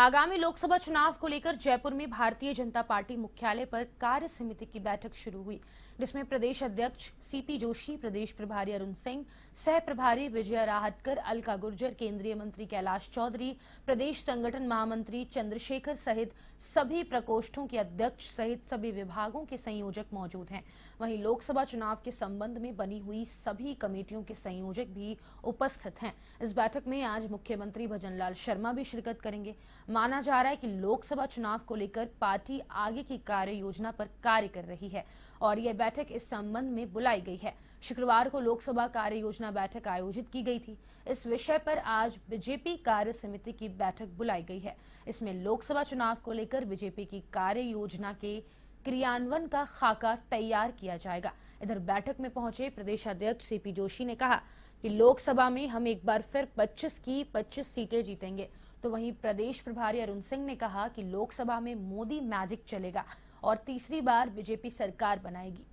आगामी लोकसभा चुनाव को लेकर जयपुर में भारतीय जनता पार्टी मुख्यालय पर कार्य समिति की बैठक शुरू हुई जिसमें प्रदेश अध्यक्ष सीपी जोशी प्रदेश प्रभारी अरुण सिंह सह प्रभारी विजय राहटकर अलका गुर्जर केंद्रीय मंत्री कैलाश चौधरी प्रदेश संगठन महामंत्री चंद्रशेखर सहित सभी प्रकोष्ठों के अध्यक्ष सहित सभी विभागों के संयोजक मौजूद हैं वहीं लोकसभा चुनाव के संबंध में बनी हुई सभी कमेटियों के संयोजक भी उपस्थित हैं इस बैठक में आज मुख्यमंत्री भजन शर्मा भी शिरकत करेंगे माना जा रहा है कि लोकसभा चुनाव को लेकर पार्टी आगे की कार्य योजना पर कार्य कर रही है और यह बैठक इस संबंध में बुलाई गई है शुक्रवार को लोकसभा कार्य योजना बैठक आयोजित की गई थी इस विषय पर आज बीजेपी कार्य समिति की बैठक बुलाई गई है इसमें लोकसभा चुनाव को लेकर बीजेपी की कार्य योजना के क्रियान्वयन का खाका तैयार किया जाएगा इधर बैठक में पहुंचे प्रदेश अध्यक्ष सीपी जोशी ने कहा कि लोकसभा में हम एक बार फिर 25 की 25 सीटें जीतेंगे तो वहीं प्रदेश प्रभारी अरुण सिंह ने कहा कि लोकसभा में मोदी मैजिक चलेगा और तीसरी बार बीजेपी सरकार बनाएगी